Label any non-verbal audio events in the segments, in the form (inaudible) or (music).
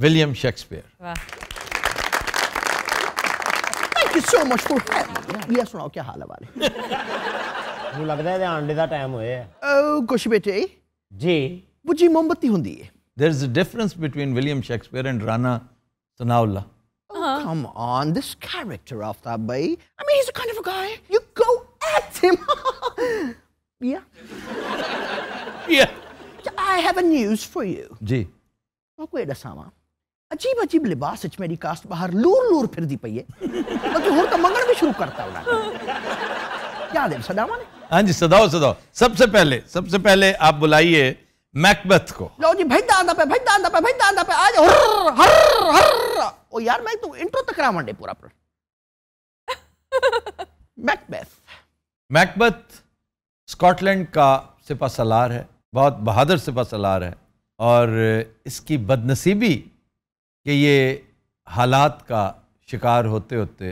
William Shakespeare. Wow. Thank you so much for having me. ਇਹ ਸੁਣਾਓ ਕੀ ਹਾਲ ਹੈ ਬਾਰੇ ਮੈਨੂੰ ਲੱਗਦਾ ਇਹਦੇ ਆਂਡੇ ਦਾ ਟਾਈਮ ਹੋਇਆ ਹੈ ਕੁਛ ਬੇਟੇ ਜੀ ਬੁੱਝੀ ਮੋਮਬਤੀ ਹੁੰਦੀ ਹੈ there is a difference between William Shakespeare and Rana Sanaullah. Oh, uh come on, this character of that boy. I mean, he's a kind of a guy you go at him. (laughs) yeah. Yeah. I have a news for you. Ji. Oh, wait a second. अजीब अजीब लिबास सच मेरी cast बाहर लूर लूर फिर दी पई है तो होर तो मंगण भी शुरू करता उड़ा क्या दे सदा माने हाँ जी सदाओ सदाओ सबसे पहले सबसे पहले आप बुलाइए मैकबेथ को लो जी भाई दांदा पे भाई दांदा पे भाई दांदा पे आज हर हर हर ओ यार मैं तो इंट्रो तक रावण मंडे पूरा पर मैकबेथ मैकबेथ स्कॉटलैंड का सिपा सलार है बहुत बहादुर सिपा सलार है और इसकी बदनसीबी कि ये हालात का शिकार होते होते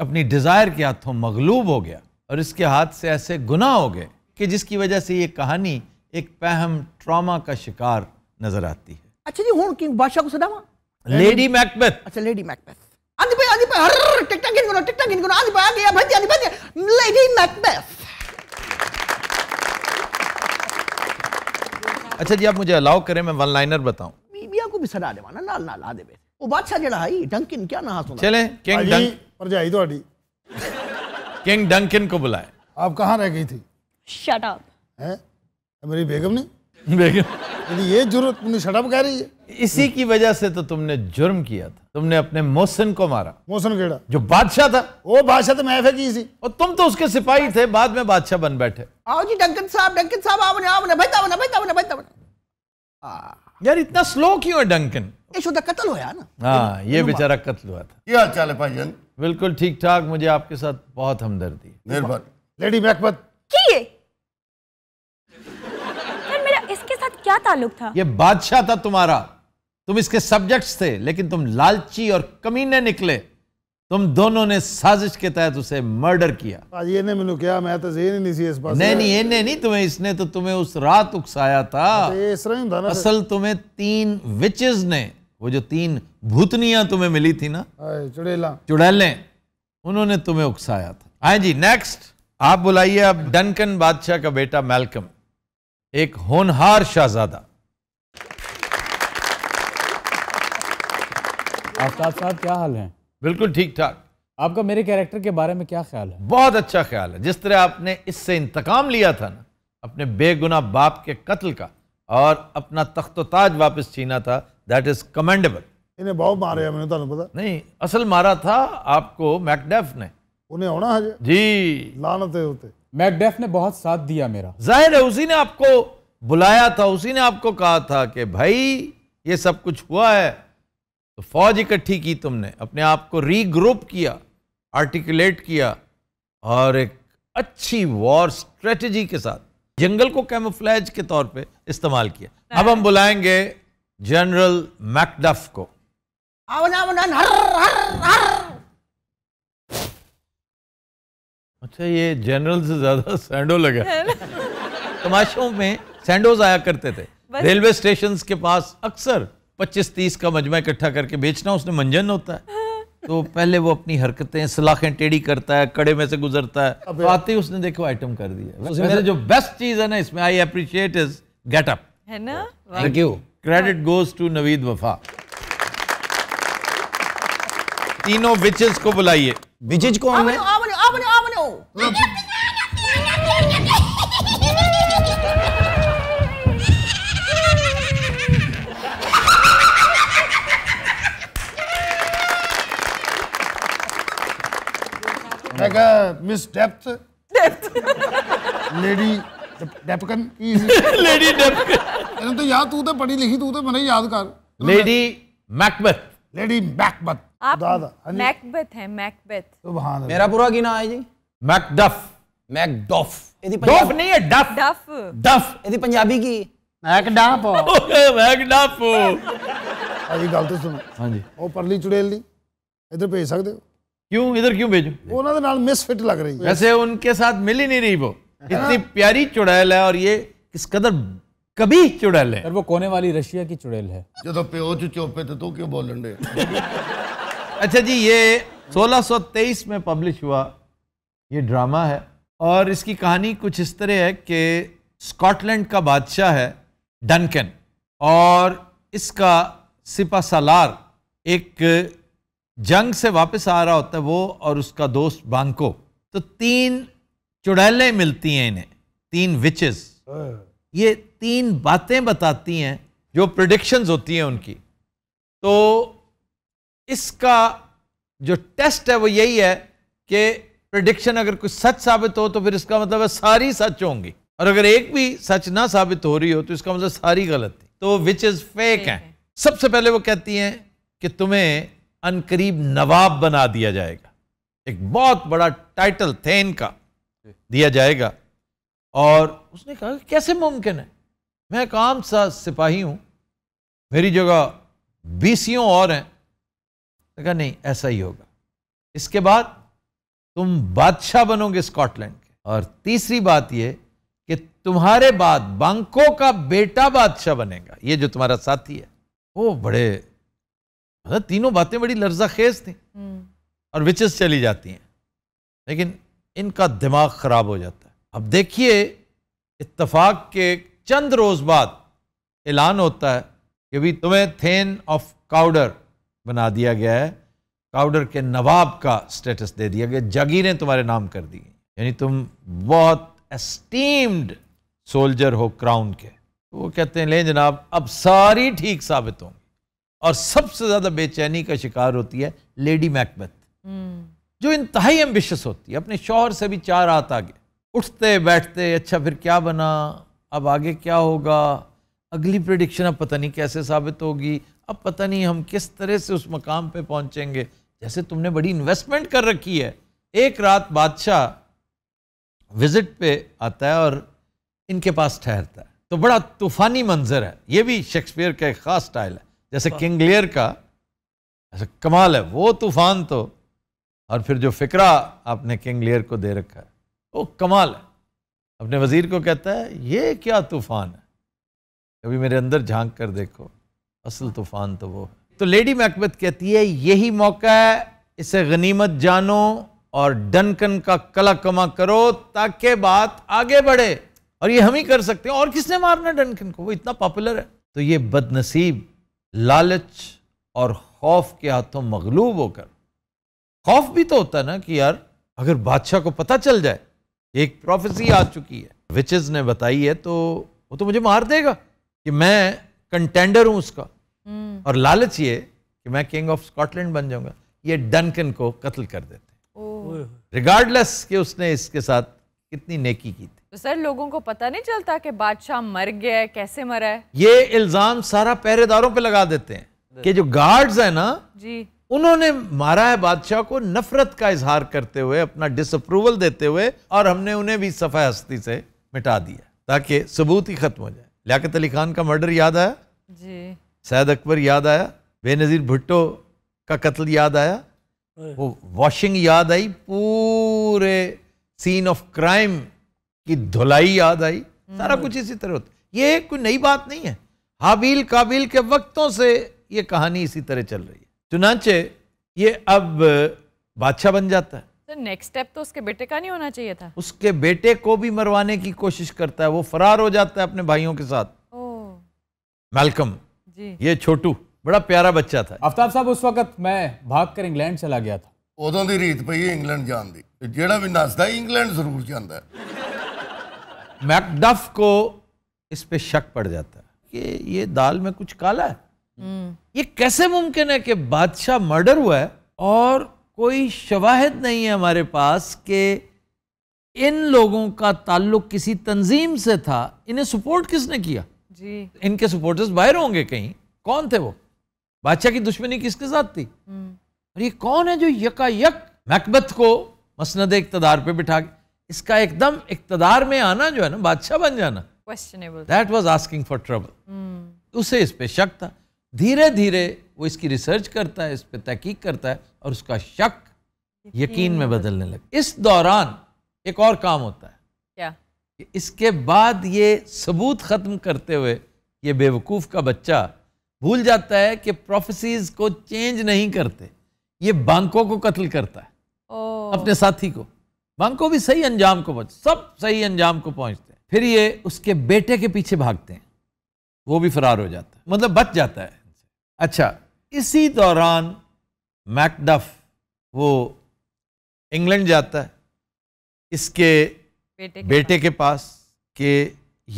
अपनी डिज़ायर के हाथों मगलूब हो गया और इसके हाथ से ऐसे गुनाह हो गए कि जिसकी वजह से ये कहानी एक पहम ट्रामा का शिकार नजर आती है अच्छा जी हूँ बादशाह को सदावा लेडी मैकबेथ अच्छा लेडी मैकबेथ आंधी पे आंधी पे हर टिकटा गिन गुनो टिकटा गिन गुनो आंधी पे आ गया भाई आंधी पे लेडी मैकबेथ अच्छा जी आप मुझे अलाउ करें मैं वन लाइनर बताऊं को ਵਿਸਰ ਆ ਦੇਵਾਂ ਨਾਲ ਨਾਲ ਆ ਦੇਵੇ ਉਹ ਬਾਦਸ਼ਾਹ ਜਿਹੜਾ ਹੈ ਡੰਕਿਨ ਕਿਆ ਨਾ ਸੁਣਾ ਚਲੇ ਕਿੰਗ ਡੰਕ ਭਰਜਾਈ ਤੁਹਾਡੀ किंग डंकन को बुलाए आप कहाँ रह गई थी शट अप है मेरी बेगम ने बेगम यदि ये जुर्म तुमने शट अप कह रही है इसी की वजह से तो तुमने जुर्म किया था तुमने अपने मोहसिन को मारा मोहसिन केड़ा जो बादशाह था वो बादशाह तो महफे की थी और तुम तो उसके सिपाही थे बाद में बादशाह बन बैठे आओ जी डंकन साहब डंकन साहब आओ ना आओ ना भाई तावना भाई तावना भाई तावना यार इतना स्लो क्यों है डंकन ये यशोदा कत्ल हुआ ना हाँ ये बेचारा कत्ल हुआ था क्या चाल है भाईजन बिल्कुल ठीक ठाक मुझे आपके साथ बहुत हमदर्दी निर्भर लेडी मैकबत किए मेरा इसके साथ क्या ताल्लुक था ये बादशाह था तुम्हारा तुम इसके सब्जेक्ट्स थे लेकिन तुम लालची और कमीने निकले तुम दोनों ने साजिश के तहत उसे मर्डर किया ये ने मैंने क्या मैं तो जेन नहीं सी इस पास नहीं नहीं इन्हें नहीं तुम्हें इसने तो तुम्हें उस रात उकसाया था हाँ, तो असल तुम्हें तीन विचेस ने वो जो तीन भूतनियां तुम्हें मिली थी ना चुड़ैला चुड़ैले उन्होंने तुम्हें उकसाया था हाँ जी नेक्स्ट आप बुलाइए अब डनकन बादशाह का बेटा मेलकम एक होनहार शाहजादा आफ्ताब साहब क्या हाल है बिल्कुल ठीक ठाक आपका मेरे कैरेक्टर के बारे में क्या ख्याल है बहुत अच्छा ख्याल है जिस तरह आपने इससे इंतकाम लिया था ना अपने बेगुना बाप के कत्ल का और अपना तख्त ताज वापस छीना था दैट इज कमेंडेबल इन्हें बहुत मारे मैंने ਤੁਹਾਨੂੰ तो पता नहीं असल मारा था आपको मैकडेफ ने उन्हें होना है जी ਲਾਨਤ ਹੈ मैकडेफ ने बहुत साथ दिया मेरा जाहिर है उसी ने आपको बुलाया था उसी ने आपको कहा था कि भाई ये सब कुछ हुआ है तो फौज इकट्ठी की तुमने अपने आप को रीग्रुप किया आर्टिकुलेट किया और एक अच्छी वॉर स्ट्रेटजी के साथ जंगल को कैमोफ्लेज के तौर पे इस्तेमाल किया अब हम बुलाएंगे जनरल मैकडफ को अच्छा ये जनरल से ज्यादा सैंडो (laughs) लगा तमाशों में सैंडोज आया करते थे रेलवे स्टेशन के पास अक्सर पच्चीस तीस का मजमा इकट्ठा करके बेचना उसने मंजन होता है तो पहले वो अपनी हरकतें सलाखें टेढ़ी करता है कड़े में से गुजरता है तो आते ही उसने देखो आइटम कर दिया उसमें मेरा जो बेस्ट चीज है ना इसमें आई अप्रिशिएट इज गेटअप है ना thank you credit goes to Naveed Wafa तीनों विचेस को बुलाइए विचेज को हमने like a Miss Depth. Depth. Lady डेपकन की लेडी डेपकन तो याद तू तो पढ़ी लिखी तू तो मैंने याद कर लेडी मैकबेथ लेडी मैकबेथ आप दादा मैकबेथ हाँ हैं मैकबेथ तो सुभान मेरा पूरा की नाम है जी मैकडफ मैकडफ यदि डफ नहीं है डफ डफ डफ यदि पंजाबी की मैकडफ मैकडफ अजी गल तो सुनो हां जी ओ परली चुड़ैल दी इधर भेज सकते हो क्यों इधर क्यों भेजो ਉਹਨਾਂ ਦੇ ਨਾਲ ਮਿਸਫਿਟ ਲੱਗ है वैसे उनके साथ मिल ही नहीं रही वो इतनी प्यारी चुड़ैल है और ये किस कदर कभी चुड़ैल है वो कोने वाली रशिया की चुड़ैल है ਜਦੋਂ ਪਿਓ ਚ ਚੋਪੇ थे तो क्यों ਬੋਲਣ ਦੇ अच्छा जी ये 1623 में पब्लिश हुआ ये ड्रामा है और इसकी कहानी कुछ इस तरह है कि स्कॉटलैंड का बादशाह है डनकन और इसका सिपा सालार एक जंग से वापस आ रहा होता है वो और उसका दोस्त बांको तो तीन चुड़ैलें मिलती हैं इन्हें तीन विचेस हाँ। ये तीन बातें बताती हैं जो प्रडिक्शंस होती हैं उनकी तो इसका जो टेस्ट है वो यही है कि प्रडिक्शन अगर कुछ सच साबित हो तो फिर इसका मतलब है सारी सच होंगी और अगर एक भी सच ना साबित हो रही हो तो इसका मतलब सारी गलत थी तो विच इज फेक है सबसे पहले वो कहती हैं कि तुम्हें अनकरीब नवाब बना दिया जाएगा एक बहुत बड़ा टाइटल थे इनका दिया जाएगा और उसने कहा कैसे मुमकिन है मैं आम सा सिपाही हूं मेरी जगह बीसियों और हैं तो कहा नहीं ऐसा ही होगा इसके बाद तुम बादशाह बनोगे स्कॉटलैंड के और तीसरी बात यह कि तुम्हारे बाद बांको का बेटा बादशाह बनेगा ये जो तुम्हारा साथी है वो बड़े मतलब तीनों बातें बड़ी लर्जा खेज थी हम्म। और विचेस चली जाती हैं लेकिन इनका दिमाग ख़राब हो जाता है अब देखिए इतफाक के चंद रोज़ बाद ऐलान होता है कि भी तुम्हें थेन ऑफ काउडर बना दिया गया है काउडर के नवाब का स्टेटस दे दिया गया जागीरें तुम्हारे नाम कर दी यानी तुम बहुत एस्टीम्ड सोल्जर हो क्राउन के तो वो कहते हैं ले जनाब अब सारी ठीक साबित होंगी और सबसे ज़्यादा बेचैनी का शिकार होती है लेडी मैकबेथ जो इंतहाई एम्बिशस होती है अपने शोहर से भी चार रात आगे उठते बैठते अच्छा फिर क्या बना अब आगे क्या होगा अगली प्रडिक्शन अब पता नहीं कैसे साबित होगी अब पता नहीं हम किस तरह से उस मकाम पे पहुंचेंगे जैसे तुमने बड़ी इन्वेस्टमेंट कर रखी है एक रात बादशाह विजिट पे आता है और इनके पास ठहरता है तो बड़ा तूफानी मंजर है ये भी शेक्सपियर का एक ख़ास स्टाइल है जैसे किंग लियर का ऐसा कमाल है वो तूफान तो और फिर जो फिक्रा आपने किंग लियर को दे रखा है वो कमाल है अपने वजीर को कहता है ये क्या तूफान है कभी मेरे अंदर झांक कर देखो असल तूफान तो वो है तो लेडी मैकबत कहती है यही मौका है इसे गनीमत जानो और डनकन का कला कमा करो ताकि बात आगे बढ़े और ये हम ही कर सकते हैं और किसने मारना डनकन को वो इतना पॉपुलर है तो ये बदनसीब लालच और खौफ के हाथों मगलूब होकर खौफ भी तो होता है ना कि यार अगर बादशाह को पता चल जाए एक प्रोफेसी आ चुकी है विचेज ने बताई है तो वो तो मुझे मार देगा कि मैं कंटेंडर हूं उसका हम्म। और लालच ये कि मैं किंग ऑफ स्कॉटलैंड बन जाऊंगा ये डनकन को कत्ल कर देते रिगार्डलेस कि उसने इसके साथ कितनी नेकी की थी तो सर लोगों को पता नहीं चलता कि बादशाह मर गया है कैसे मरा है ये इल्ज़ाम सारा पहरेदारों पे लगा देते हैं कि जो गार्ड्स है ना जी उन्होंने मारा है बादशाह को नफरत का इजहार करते हुए अपना डिसअप्रूवल देते हुए और हमने उन्हें भी सफ़ा हस्ती से मिटा दिया ताकि सबूत ही ख़त्म हो जाए लियात अली खान का मर्डर याद आया जी सैद अकबर याद आया बेनज़ीर भुट्टो का कत्ल याद आया वो वॉशिंग याद आई पूरे सीन ऑफ क्राइम की धुलाई याद आई सारा हम्म। कुछ इसी तरह होता ये कोई नई बात नहीं है हाबील काबिल के वक्तों से ये कहानी इसी तरह चल रही है चुनाचे ये अब बादशाह बन जाता है नेक्स्ट तो स्टेप तो उसके बेटे का नहीं होना चाहिए था उसके बेटे को भी मरवाने की कोशिश करता है वो फरार हो जाता है अपने भाइयों के साथ मैलकम ये छोटू बड़ा प्यारा बच्चा था आफ्ताब साहब उस वक्त मैं भाग कर इंग्लैंड चला गया था उदों की रीत ਪਈ इंग्लैंड ਜਾਣ ਦੀ ਜਿਹੜਾ ਵੀ ਨੱਸਦਾ ਇੰਗਲੈਂਡ ਜ਼ਰੂਰ ਜਾਂਦਾ मैकडफ को इस पर शक पड़ जाता है कि ये दाल में कुछ काला है ये कैसे मुमकिन है कि बादशाह मर्डर हुआ है और कोई शवाहद नहीं है हमारे पास कि इन लोगों का ताल्लुक किसी तंजीम से था इन्हें सपोर्ट किसने किया जी इनके सपोर्टर्स बाहर होंगे कहीं कौन थे वो बादशाह की दुश्मनी किसके साथ थी हम्म। और ये कौन है जो यकायक मैकबत को मसनद इकतदार पे बिठा के इसका एकदम इकतदार में आना जो है ना बादशाह बन जाना that was asking for trouble उसे इस पर शक था धीरे धीरे वो इसकी रिसर्च करता है इस पर तहकीक करता है और उसका शक यकीन, यकीन में बदलने लगे इस दौरान एक और काम होता है क्या कि इसके बाद ये सबूत ख़त्म करते हुए ये बेवकूफ़ का बच्चा भूल जाता है कि प्रोफेसिस को चेंज नहीं करते ये बांको को कत्ल करता है अपने साथी को बांको भी सही अंजाम को पहुंच सब सही अंजाम को पहुंचते हैं फिर ये उसके बेटे के पीछे भागते हैं वो भी फरार हो जाता है मतलब बच जाता है अच्छा इसी दौरान मैकडफ वो इंग्लैंड जाता है इसके बेटे के, बेटे के पास के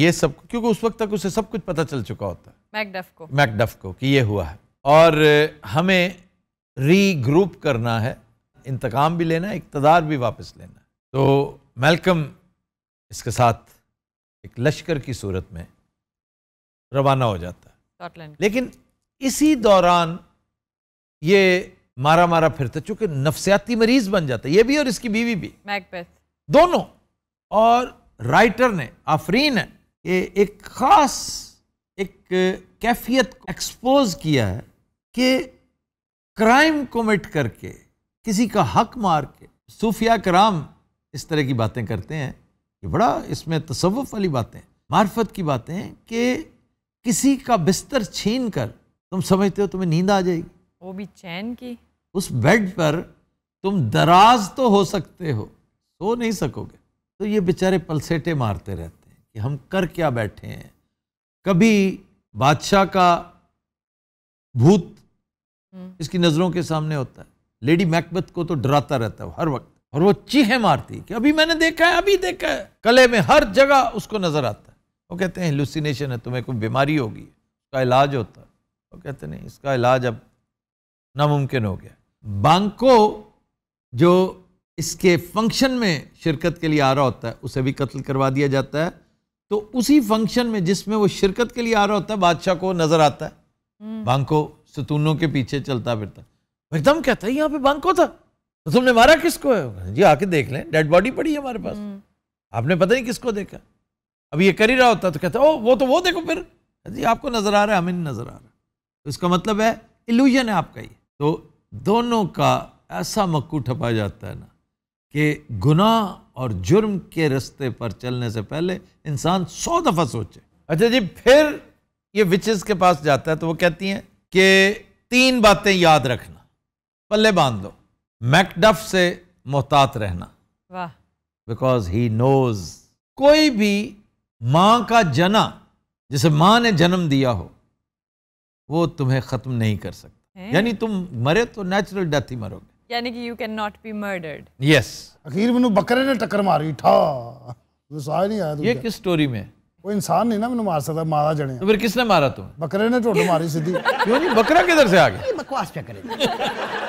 ये सब क्योंकि उस वक्त तक उसे सब कुछ पता चल चुका होता है मैकडफ को मैकडफ को कि ये हुआ है और हमें रीग्रुप करना है इंतकाम भी लेना है इकतदार भी वापस लेना है तो मेलकम इसके साथ एक लश्कर की सूरत में रवाना हो जाता है लेकिन इसी दौरान ये मारा मारा फिरता चूंकि नफसियाती मरीज बन जाता है ये भी और इसकी बीवी भी मैकबेथ दोनों और राइटर ने आफरीन है ये एक खास एक कैफियत एक्सपोज किया है कि क्राइम कमिट करके किसी का हक मार के सूफिया कराम इस तरह की बातें करते हैं ये बड़ा इसमें तसव्वुफ वाली बातें मार्फत की बातें कि किसी का बिस्तर छीन कर तुम समझते हो तुम्हें नींद आ जाएगी वो भी चैन की उस बेड पर तुम दराज तो हो सकते हो सो नहीं सकोगे तो ये बेचारे पलसेटे मारते रहते हैं कि हम कर क्या बैठे हैं कभी बादशाह का भूत हम्म। इसकी नज़रों के सामने होता है लेडी मैकबत को तो डराता रहता है हर वक्त और वो चीहे मारती कि अभी मैंने देखा है अभी देखा है कले में हर जगह उसको नज़र आता है वो कहते हैं लुसिनेशन है तुम्हें कोई बीमारी होगी उसका इलाज होता है वो कहते नहीं इसका इलाज अब नामुमकिन हो गया बांको जो इसके फंक्शन में शिरकत के लिए आ रहा होता है उसे भी कत्ल करवा दिया जाता है तो उसी फंक्शन में जिसमें वो शिरकत के लिए आ रहा होता है बादशाह को नजर आता है हम्म। बांको सतूनों तो के पीछे चलता फिरता एकदम कहता है यहाँ पे बांको था तो तुमने मारा किसको है जी आके देख लें डेड बॉडी पड़ी है हमारे पास हम्म। आपने पता नहीं किसको देखा अब ये कर ही रहा होता तो कहता ओ वो तो वो देखो फिर जी आपको नजर आ रहा है हमें नजर आ रहा तो इसका मतलब है इल्यूजन है आपका ही तो दोनों का ऐसा मक्कू ठपा जाता है ना कि गुनाह और जुर्म के रस्ते पर चलने से पहले इंसान सौ दफ़ा सोचे अच्छा जी फिर ये विचेस के पास जाता है तो वो कहती हैं कि तीन बातें याद रखना पल्ले बांध लो मैकडफ से मोहतात रहना बिकॉज ही नोज कोई भी माँ का जना जिसे माँ ने जन्म दिया हो वो तुम्हें खत्म नहीं कर सकता यानी तुम मरे तो नेचुरल डेथ ही मरोगे यानी कि you can not be murdered yes अखीर में बकरे ने टक्कर मारी था नहीं आया ये किस स्टोरी में वो इंसान नहीं ना मैंने मार सकता मारा जने तो फिर किसने मारा तू बकरे ने टोट मारी सीधी क्यों नहीं बकरा किधर से आ गया बकवास क्या करेगा